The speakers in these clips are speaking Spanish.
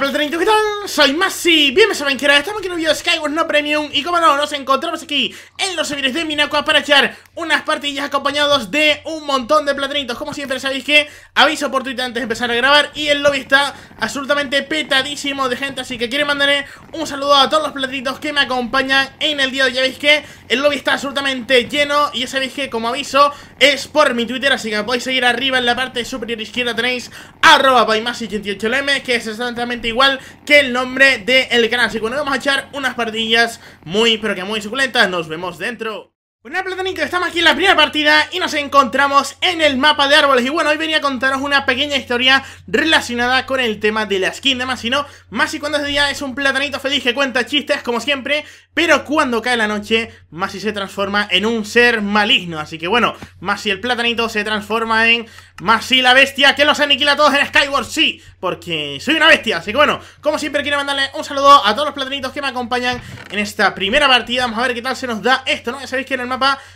la 30. ¿Qué tal? soy Masi, bienvenidos a Benquera, estamos aquí en un video de Skyward No Premium Y como no, nos encontramos aquí en los servidores de Minacua para echar unas partidillas acompañados de un montón de platinitos, Como siempre sabéis que aviso por Twitter antes de empezar a grabar y el lobby está absolutamente petadísimo de gente Así que quiero mandarle un saludo a todos los platinitos que me acompañan en el día de hoy Ya veis que el lobby está absolutamente lleno y ya sabéis que como aviso es por mi Twitter Así que podéis seguir arriba en la parte superior izquierda tenéis arroba by 88 lm que es exactamente igual que el nombre del canal. Así que bueno, vamos a echar unas pardillas muy, pero que muy suculentas. Nos vemos dentro. Bueno, platanito, estamos aquí en la primera partida y nos encontramos en el mapa de árboles Y bueno, hoy venía a contaros una pequeña historia relacionada con el tema de la skin de si no, más cuando es día es un platanito feliz que cuenta chistes como siempre Pero cuando cae la noche, Masi se transforma en un ser maligno Así que bueno, Masi el platanito se transforma en Masi la bestia que los aniquila a todos en Skyward Sí, porque soy una bestia Así que bueno, como siempre quiero mandarle un saludo a todos los platanitos que me acompañan en esta primera partida Vamos a ver qué tal se nos da esto, ¿no? Ya sabéis que en el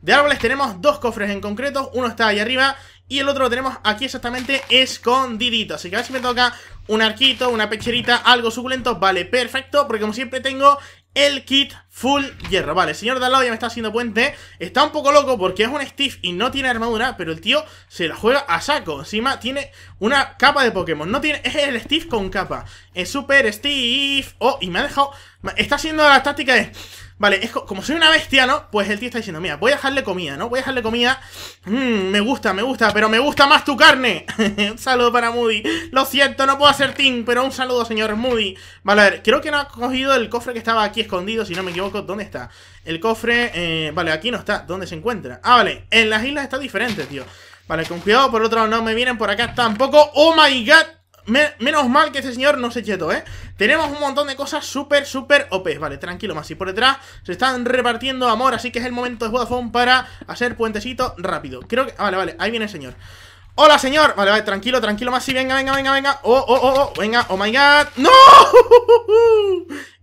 de árboles tenemos dos cofres en concreto, uno está ahí arriba y el otro lo tenemos aquí exactamente escondidito. Así que a ver si me toca un arquito, una pecherita, algo suculento. Vale, perfecto, porque como siempre tengo el kit Full hierro, vale, el señor de lado ya me está haciendo puente Está un poco loco porque es un Steve y no tiene armadura Pero el tío se la juega a saco Encima tiene una capa de Pokémon No tiene, es el Steve con capa Es Super Steve Oh, y me ha dejado, está haciendo la táctica de Vale, es como soy una bestia, ¿no? Pues el tío está diciendo, mira, voy a dejarle comida, ¿no? Voy a dejarle comida. Mm, me gusta, me gusta, pero me gusta más tu carne. un saludo para Moody. Lo siento, no puedo hacer team, pero un saludo, señor Moody. Vale, a ver, creo que no ha cogido el cofre que estaba aquí escondido, si no me equivoco. ¿dónde está? El cofre, eh, vale, aquí no está. ¿Dónde se encuentra? Ah, vale, en las islas está diferente, tío. Vale, con cuidado, por otro lado no me vienen por acá tampoco. ¡Oh, my God! menos mal que ese señor no se cheto, ¿eh? Tenemos un montón de cosas súper, súper OP. Vale, tranquilo, más. Y por detrás se están repartiendo amor, así que es el momento de Vodafone para hacer puentecito rápido. Creo que... Ah, vale, vale, ahí viene el señor. ¡Hola, señor! Vale, vale, tranquilo, tranquilo, si Venga, venga, venga, venga ¡Oh, oh, oh, oh! Venga, oh my god ¡No!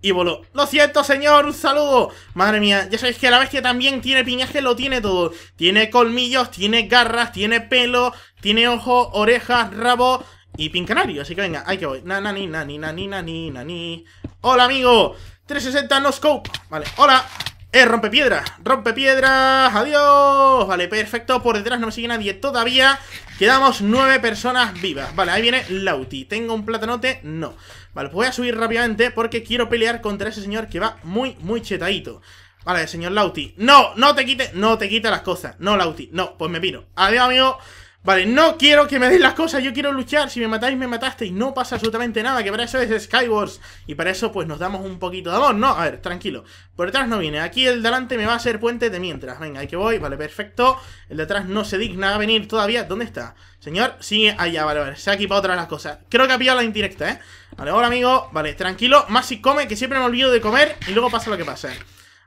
Y voló Lo siento, señor, un saludo Madre mía, ya sabéis que la bestia también tiene piñaje Lo tiene todo Tiene colmillos, tiene garras, tiene pelo Tiene ojo, orejas, rabo Y pincanario, así que venga, hay que voy Na, nani, nani, nani, nani. Hola, amigo 360 no scope Vale, hola eh, rompe piedra, rompe piedras, adiós Vale, perfecto, por detrás no me sigue nadie todavía Quedamos nueve personas vivas Vale, ahí viene Lauti, ¿tengo un platanote? No Vale, pues voy a subir rápidamente porque quiero pelear contra ese señor que va muy, muy chetadito Vale, señor Lauti, no, no te quite, no te quite las cosas No, Lauti, no, pues me piro Adiós, amigo Vale, no quiero que me deis las cosas, yo quiero luchar. Si me matáis, me matasteis. No pasa absolutamente nada, que para eso es Skywars. Y para eso, pues nos damos un poquito de amor. No, a ver, tranquilo. Por detrás no viene. Aquí el delante me va a hacer puente de mientras. Venga, ahí que voy. Vale, perfecto. El de atrás no se digna a venir todavía. ¿Dónde está? Señor, sigue allá. Vale, vale. Se ha equipado de las cosas. Creo que ha pillado la indirecta, ¿eh? Vale, hola, amigo. Vale, tranquilo. Más si come, que siempre me olvido de comer. Y luego pasa lo que pasa.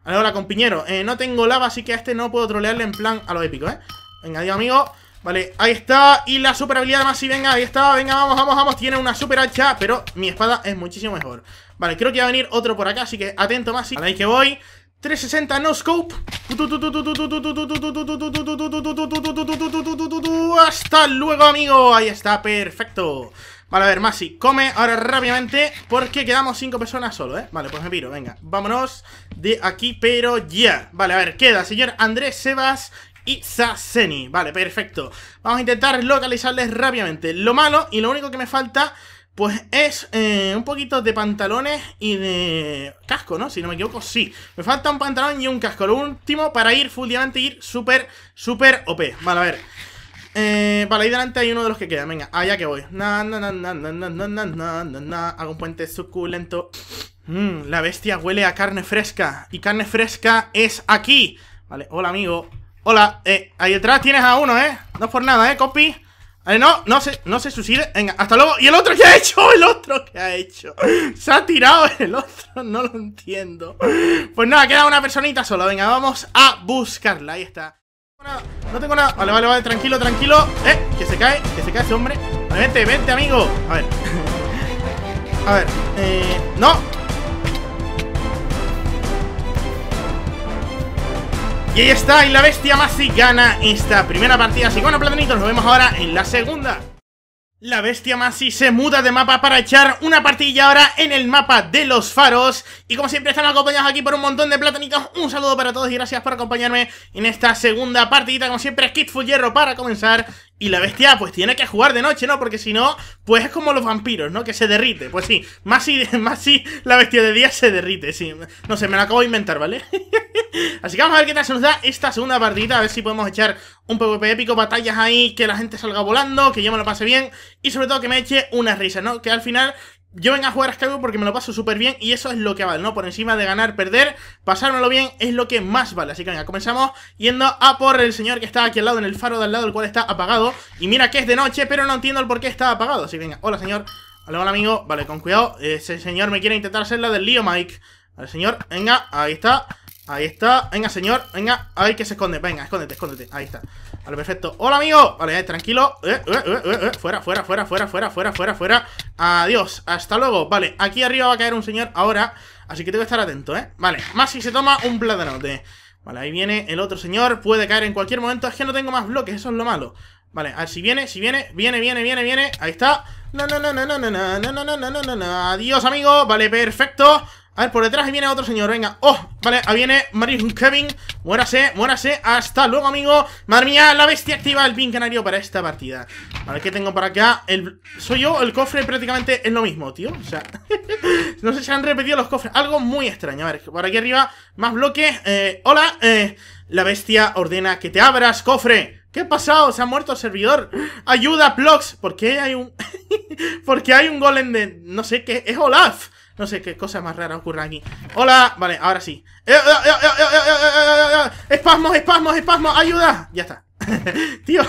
Vale, hola, compañero. Eh, no tengo lava, así que a este no puedo trolearle en plan a lo épico, ¿eh? Venga, adiós, amigo. Vale, ahí está, y la super habilidad de Masi venga, ahí está, venga, vamos, vamos, vamos Tiene una super hacha, pero mi espada es muchísimo mejor Vale, creo que va a venir otro por acá, así que atento Masi, ahí que voy 360 no scope Hasta luego amigo, ahí está, perfecto Vale, a ver, Masi, come ahora rápidamente Porque quedamos cinco personas solo, ¿eh? Vale, pues me piro, venga, vámonos de aquí, pero ya Vale, a ver, queda señor Andrés Sebas y Vale, perfecto. Vamos a intentar localizarles rápidamente. Lo malo y lo único que me falta, pues es eh, un poquito de pantalones y de casco, ¿no? Si no me equivoco, sí. Me falta un pantalón y un casco. Lo último para ir full diamante, ir súper, súper OP. Vale, a ver. Eh, vale, ahí delante hay uno de los que queda. Venga, allá que voy. Hago un puente suculento. Mm, la bestia huele a carne fresca. Y carne fresca es aquí. Vale, hola amigo. Hola, eh, ahí detrás tienes a uno, ¿eh? No es por nada, ¿eh, copy? Eh, no, no se, no se suicide. Venga, hasta luego. ¿Y el otro qué ha hecho? ¿El otro qué ha hecho? Se ha tirado el otro, no lo entiendo. Pues nada, queda una personita sola. Venga, vamos a buscarla. Ahí está. No tengo nada. Vale, vale, vale, tranquilo, tranquilo. Eh, que se cae, que se cae ese hombre. Vente, vente, amigo. A ver. A ver, eh. No, Y ahí está, y la bestia Masi gana esta primera partida. Así que bueno, platanitos, nos vemos ahora en la segunda. La bestia Masi se muda de mapa para echar una partilla ahora en el mapa de los faros Y como siempre están acompañados aquí por un montón de platanitos Un saludo para todos y gracias por acompañarme en esta segunda partidita Como siempre, Kit Hierro para comenzar y la bestia, pues tiene que jugar de noche, ¿no? Porque si no, pues es como los vampiros, ¿no? Que se derrite. Pues sí, más si, más si la bestia de día se derrite, sí. No sé, me lo acabo de inventar, ¿vale? Así que vamos a ver qué tal se nos da esta segunda partida. A ver si podemos echar un PvP épico, batallas ahí, que la gente salga volando, que yo me lo pase bien. Y sobre todo que me eche una risa, ¿no? Que al final yo vengo a jugar a Skyrim porque me lo paso súper bien y eso es lo que vale, ¿no? Por encima de ganar, perder, pasármelo bien es lo que más vale. Así que venga, comenzamos yendo a por el señor que está aquí al lado, en el faro de al lado, el cual está apagado. Y mira que es de noche, pero no entiendo el por qué está apagado. Así que venga, hola señor, hola, hola amigo, vale, con cuidado. Ese señor me quiere intentar hacer la del lío, Mike. al señor, venga, ahí está. Ahí está, venga señor, venga a ver que se esconde, venga, escóndete, escóndete Ahí está, vale, perfecto, hola amigo Vale, eh, tranquilo, fuera, fuera, fuera Fuera, fuera, fuera, fuera, fuera Adiós, hasta luego, vale, aquí arriba va a caer un señor Ahora, así que tengo que estar atento, eh Vale, más si se toma un plátano Vale, ahí viene el otro señor, puede caer en cualquier momento Es que no tengo más bloques, eso es lo malo Vale, a ver si viene, si viene, viene, viene, viene, viene Ahí está, no, no, no, no, no, no, no, no, no, no, no, no, no, adiós amigo, vale, perfecto a ver, por detrás viene otro señor, venga Oh, vale, ahí viene Marius Kevin Muérase, muérase, hasta luego amigo Madre mía, la bestia activa el pin canario para esta partida Vale, ¿qué tengo por acá? Soy yo, el cofre prácticamente es lo mismo, tío O sea, no sé si han repetido los cofres Algo muy extraño, a ver, por aquí arriba Más bloques, eh, hola eh, La bestia ordena que te abras, cofre ¿Qué ha pasado? ¿Se ha muerto el servidor? ¡Ayuda, Plox! ¿Por qué hay un...? Porque hay un golem de... No sé qué... ¡Es Olaf! No sé qué cosa más rara ocurra aquí. ¡Hola! Vale, ahora sí. ¡Espasmos, espasmos, espasmos! ¡Ayuda! Ya está. Tío,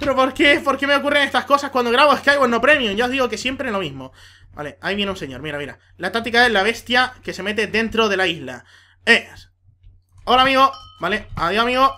¿pero por qué? ¿Por qué me ocurren estas cosas cuando grabo Skyward no Premium? Ya os digo que siempre es lo mismo. Vale, ahí viene un señor, mira, mira. La táctica es la bestia que se mete dentro de la isla. Eh. Hola, amigo. Vale, adiós, amigo.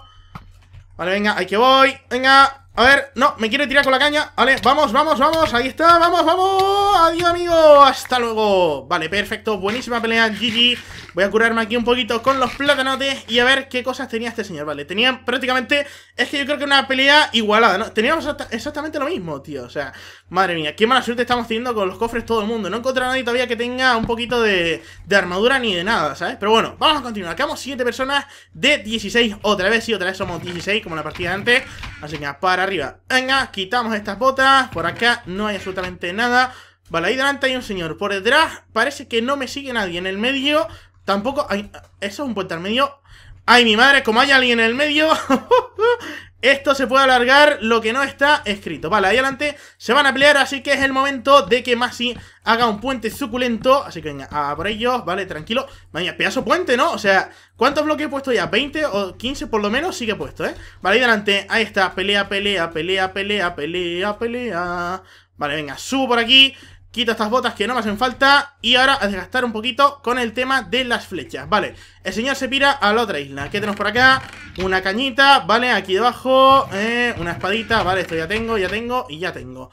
Vale, venga, ahí que voy. Venga. A ver, no, me quiero tirar con la caña Vale, vamos, vamos, vamos, ahí está, vamos, vamos Adiós, amigo, hasta luego Vale, perfecto, buenísima pelea, GG Voy a curarme aquí un poquito con los platanotes Y a ver qué cosas tenía este señor, vale tenía prácticamente, es que yo creo que una pelea igualada, ¿no? Teníamos exactamente lo mismo, tío, o sea Madre mía, qué mala suerte estamos teniendo con los cofres todo el mundo No he encontrado a nadie todavía que tenga un poquito de, armadura ni de nada, ¿sabes? Pero bueno, vamos a continuar, acabamos siete personas de 16 otra vez sí, otra vez somos 16 como la partida antes Así que para arriba. Venga, quitamos estas botas. Por acá no hay absolutamente nada. Vale, ahí delante hay un señor. Por detrás parece que no me sigue nadie. En el medio tampoco hay... Eso es un puente al medio. Ay, mi madre, como hay alguien en el medio... Esto se puede alargar lo que no está escrito. Vale, ahí adelante se van a pelear, así que es el momento de que Masi haga un puente suculento. Así que venga, a ah, por ellos, vale, tranquilo. Vaya, pedazo puente, ¿no? O sea, ¿cuántos bloques he puesto ya? ¿20 o 15 por lo menos? Sigue puesto, ¿eh? Vale, ahí adelante, ahí está, pelea, pelea, pelea, pelea, pelea, pelea. Vale, venga, subo por aquí Quito estas botas que no me hacen falta y ahora a desgastar un poquito con el tema de las flechas, vale El señor se pira a la otra isla, ¿qué tenemos por acá? Una cañita, vale, aquí debajo, eh, una espadita, vale, esto ya tengo, ya tengo y ya tengo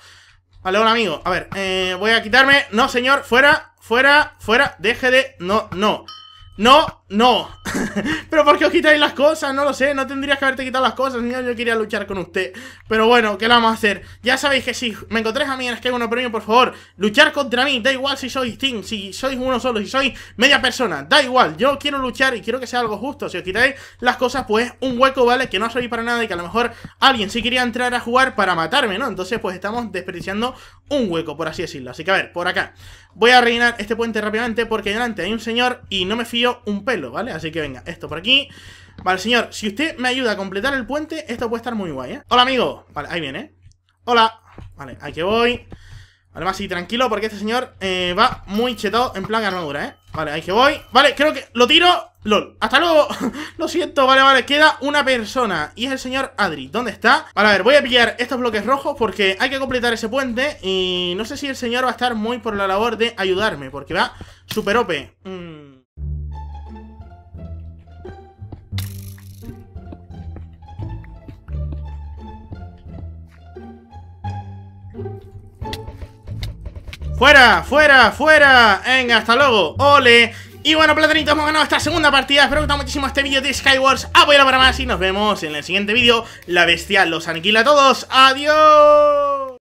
Vale, hola amigo, a ver, eh, voy a quitarme, no señor, fuera, fuera, fuera, deje de, no, no, no, no, pero ¿por qué os quitáis las cosas? No lo sé, no tendrías que haberte quitado las cosas, ni yo quería luchar con usted Pero bueno, ¿qué vamos a hacer? Ya sabéis que si me encontréis a mí en Skype uno premio, por favor, luchar contra mí Da igual si sois team, si sois uno solo, si sois media persona, da igual Yo quiero luchar y quiero que sea algo justo Si os quitáis las cosas, pues un hueco, ¿vale? Que no soy para nada y que a lo mejor alguien sí quería entrar a jugar para matarme, ¿no? Entonces pues estamos desperdiciando un hueco, por así decirlo Así que a ver, por acá Voy a rellenar este puente rápidamente porque delante hay un señor y no me fío un pelo ¿vale? Así que venga, esto por aquí. Vale, señor, si usted me ayuda a completar el puente, esto puede estar muy guay, ¿eh? Hola, amigo. Vale, ahí viene. Hola. Vale, ahí que voy. Vale, más tranquilo, porque este señor eh, va muy chetado en plan armadura, ¿eh? Vale, ahí que voy. Vale, creo que lo tiro. LOL, hasta luego. lo siento, vale, vale. Queda una persona y es el señor Adri. ¿Dónde está? Vale, a ver, voy a pillar estos bloques rojos porque hay que completar ese puente. Y no sé si el señor va a estar muy por la labor de ayudarme, porque va Superope, OP. Mm. ¡Fuera! ¡Fuera! ¡Fuera! ¡Venga, hasta luego! ¡Ole! Y bueno, platanitos, hemos ganado esta segunda partida Espero que os haya muchísimo este vídeo de Skywars Apoyadlo para más y nos vemos en el siguiente vídeo La bestia los aniquila a todos ¡Adiós!